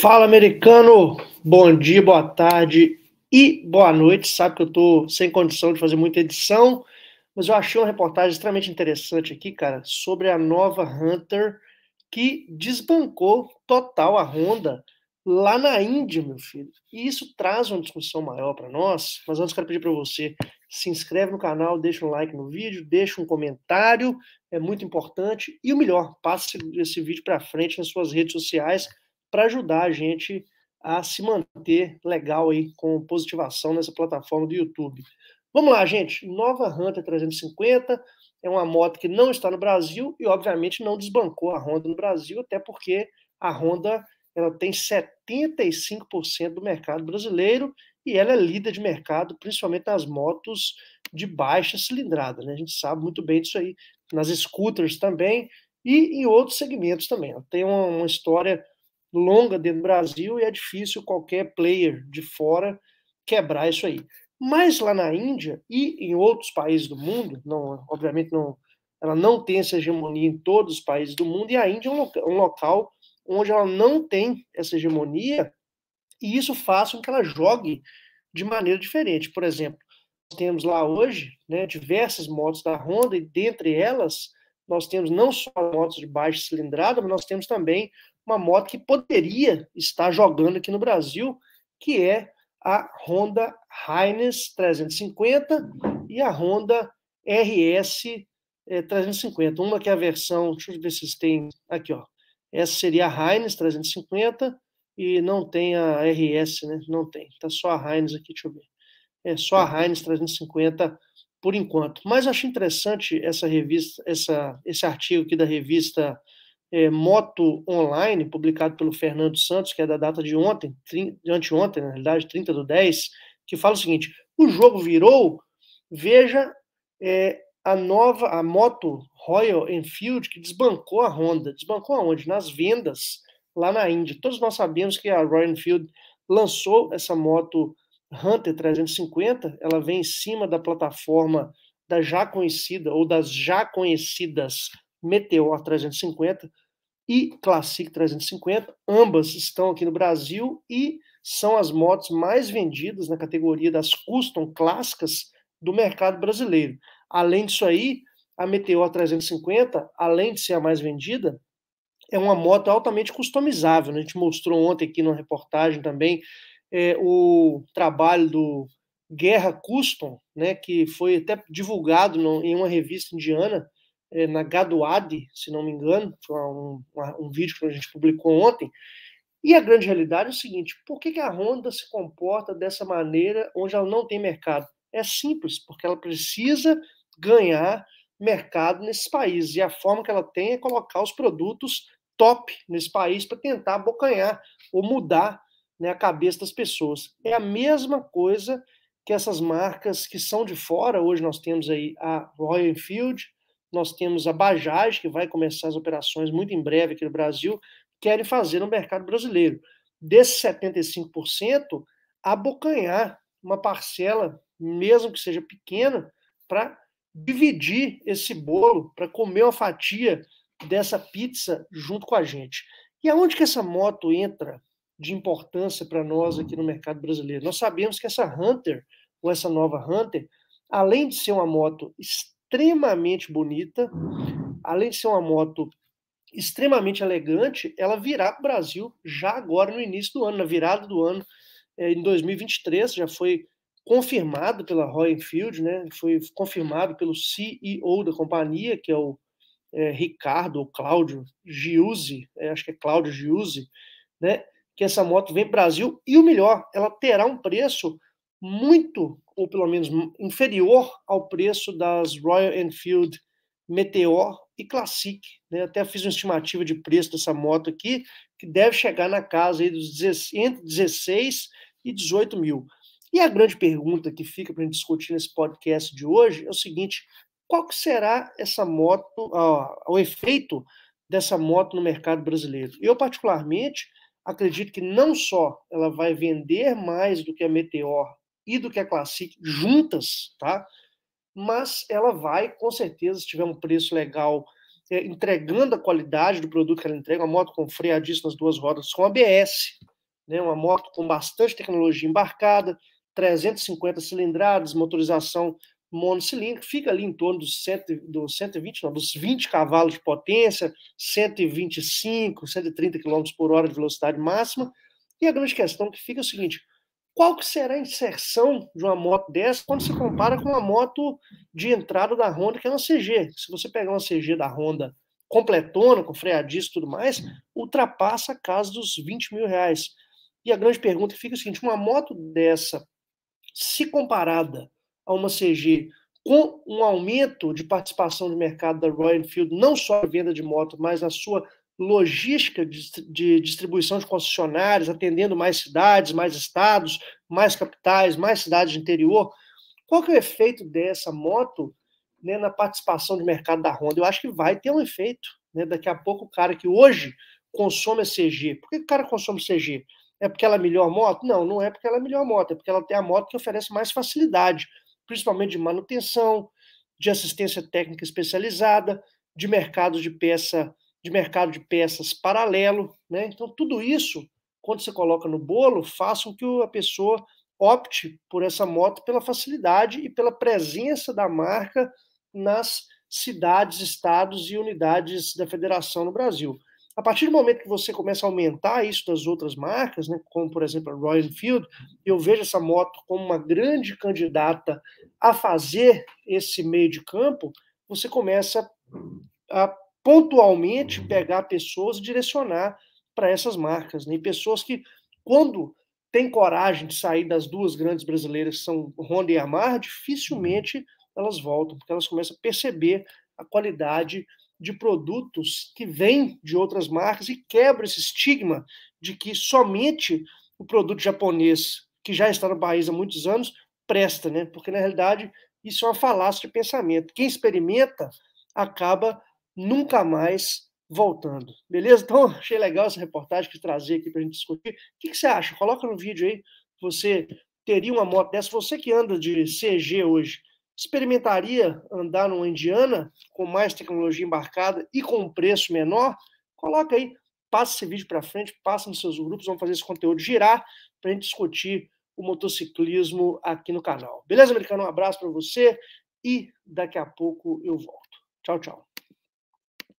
Fala, americano! Bom dia, boa tarde e boa noite. Sabe que eu tô sem condição de fazer muita edição, mas eu achei uma reportagem extremamente interessante aqui, cara, sobre a nova Hunter que desbancou total a Honda lá na Índia, meu filho. E isso traz uma discussão maior para nós, mas antes quero pedir para você se inscreve no canal, deixa um like no vídeo, deixa um comentário, é muito importante e o melhor, passe esse vídeo para frente nas suas redes sociais para ajudar a gente a se manter legal aí com positivação nessa plataforma do YouTube. Vamos lá, gente. Nova Hunter 350 é uma moto que não está no Brasil e, obviamente, não desbancou a Honda no Brasil, até porque a Honda ela tem 75% do mercado brasileiro e ela é líder de mercado, principalmente nas motos de baixa cilindrada. Né? A gente sabe muito bem disso aí, nas scooters também e em outros segmentos também. Ela tem uma, uma história longa dentro do Brasil e é difícil qualquer player de fora quebrar isso aí. Mas lá na Índia e em outros países do mundo, não, obviamente não, ela não tem essa hegemonia em todos os países do mundo, e a Índia é um, local, um local onde ela não tem essa hegemonia, e isso faz com que ela jogue de maneira diferente. Por exemplo, nós temos lá hoje né, diversas motos da Honda, e dentre elas nós temos não só motos de baixa cilindrada, mas nós temos também uma moto que poderia estar jogando aqui no Brasil, que é a Honda Heines 350 e a Honda RS 350. Eh, uma que é a versão, deixa eu ver se tem aqui, ó. Essa seria a Heines 350 e não tem a RS, né? Não tem. Tá só a Heines aqui, deixa eu ver. É só a Heines 350 por enquanto. Mas achei interessante essa revista, essa, esse artigo aqui da revista é, Moto Online, publicado pelo Fernando Santos, que é da data de ontem, de anteontem, na realidade, 30 do 10, que fala o seguinte: o jogo virou, veja é, a nova, a moto Royal Enfield, que desbancou a Honda. Desbancou aonde? Nas vendas lá na Índia. Todos nós sabemos que a Royal Enfield lançou essa moto Hunter 350, ela vem em cima da plataforma da já conhecida, ou das já conhecidas Meteor 350 e Classic 350. Ambas estão aqui no Brasil e são as motos mais vendidas na categoria das custom clássicas do mercado brasileiro. Além disso aí, a Meteor 350, além de ser a mais vendida, é uma moto altamente customizável. Né? A gente mostrou ontem aqui na reportagem também é, o trabalho do Guerra Custom, né, que foi até divulgado no, em uma revista indiana, eh, na Gaduad, se não me engano, foi um, um vídeo que a gente publicou ontem. E a grande realidade é o seguinte: por que, que a Honda se comporta dessa maneira onde ela não tem mercado? É simples, porque ela precisa ganhar mercado nesse país. E a forma que ela tem é colocar os produtos top nesse país para tentar abocanhar ou mudar né, a cabeça das pessoas. É a mesma coisa que essas marcas que são de fora. Hoje nós temos aí a Royal Enfield, nós temos a Bajaj, que vai começar as operações muito em breve aqui no Brasil, querem fazer no mercado brasileiro. Desses 75%, abocanhar uma parcela, mesmo que seja pequena, para dividir esse bolo, para comer uma fatia dessa pizza junto com a gente. E aonde que essa moto entra de importância para nós aqui no mercado brasileiro? Nós sabemos que essa Hunter, ou essa nova Hunter, além de ser uma moto extremamente extremamente bonita, além de ser uma moto extremamente elegante, ela virá para o Brasil já agora no início do ano, na virada do ano, eh, em 2023, já foi confirmado pela Royal Enfield, né? Foi confirmado pelo CEO da companhia, que é o é, Ricardo ou Cláudio Giuse, é, acho que é Cláudio Giuse, né? Que essa moto vem para o Brasil e o melhor, ela terá um preço muito, ou pelo menos inferior ao preço das Royal Enfield Meteor e Classic. Né? Até fiz uma estimativa de preço dessa moto aqui, que deve chegar na casa aí dos 16, entre 16 e 18 mil. E a grande pergunta que fica para a gente discutir nesse podcast de hoje é o seguinte: qual que será essa moto, ó, o efeito dessa moto no mercado brasileiro? Eu, particularmente, acredito que não só ela vai vender mais do que a Meteor e do que a Classic juntas, tá? Mas ela vai, com certeza, se tiver um preço legal, é, entregando a qualidade do produto que ela entrega, uma moto com freadista nas duas rodas com ABS, né? Uma moto com bastante tecnologia embarcada, 350 cilindradas, motorização monocilíndrica, fica ali em torno dos, cento, dos 120, não, dos 20 cavalos de potência, 125, 130 km por hora de velocidade máxima. E a grande questão que fica é o seguinte: qual que será a inserção de uma moto dessa quando se compara com uma moto de entrada da Honda, que é uma CG. Se você pegar uma CG da Honda completona, com freadiço e tudo mais, ultrapassa a casa dos 20 mil reais. E a grande pergunta fica o seguinte, uma moto dessa, se comparada a uma CG com um aumento de participação de mercado da Royal Enfield, não só a venda de moto, mas na sua logística de, distribuição de concessionários, atendendo mais cidades, mais estados, mais capitais, mais cidades de interior. Qual que é o efeito dessa moto né, na participação de mercado da Honda? Eu acho que vai ter um efeito. Né? Daqui a pouco o cara que hoje consome a CG, por que o cara consome CG? É porque ela é melhor moto? Não, não é porque ela é melhor moto, é porque ela tem a moto que oferece mais facilidade, principalmente de manutenção, de assistência técnica especializada, de mercado de peça de mercado de peças paralelo. Né? Então, tudo isso, quando você coloca no bolo, faz com que a pessoa opte por essa moto pela facilidade e pela presença da marca nas cidades, estados e unidades da federação no Brasil. A partir do momento que você começa a aumentar isso das outras marcas, né, como por exemplo a Royal Enfield, eu vejo essa moto como uma grande candidata a fazer esse meio de campo, você começa a pontualmente pegar pessoas e direcionar para essas marcas, né? E pessoas que, quando têm coragem de sair das duas grandes brasileiras, que são Honda e Yamaha, dificilmente elas voltam, porque elas começam a perceber a qualidade de produtos que vêm de outras marcas e quebra esse estigma de que somente o produto japonês, que já está no país há muitos anos, presta, né? Porque na realidade isso é uma falácia de pensamento. Quem experimenta acaba nunca mais voltando. Beleza? Então, achei legal essa reportagem que trazer aqui para a gente discutir. O que, que, você acha? Coloca no vídeo aí. Você teria uma moto dessa? Você que anda de CG hoje, experimentaria andar numa Indiana com mais tecnologia embarcada e com um preço menor? Coloca aí. Passa esse vídeo para frente, passa nos seus grupos, vamos fazer esse conteúdo girar para a gente discutir o motociclismo aqui no canal. Beleza, americano? Um abraço para você e daqui a pouco eu volto. Tchau, tchau.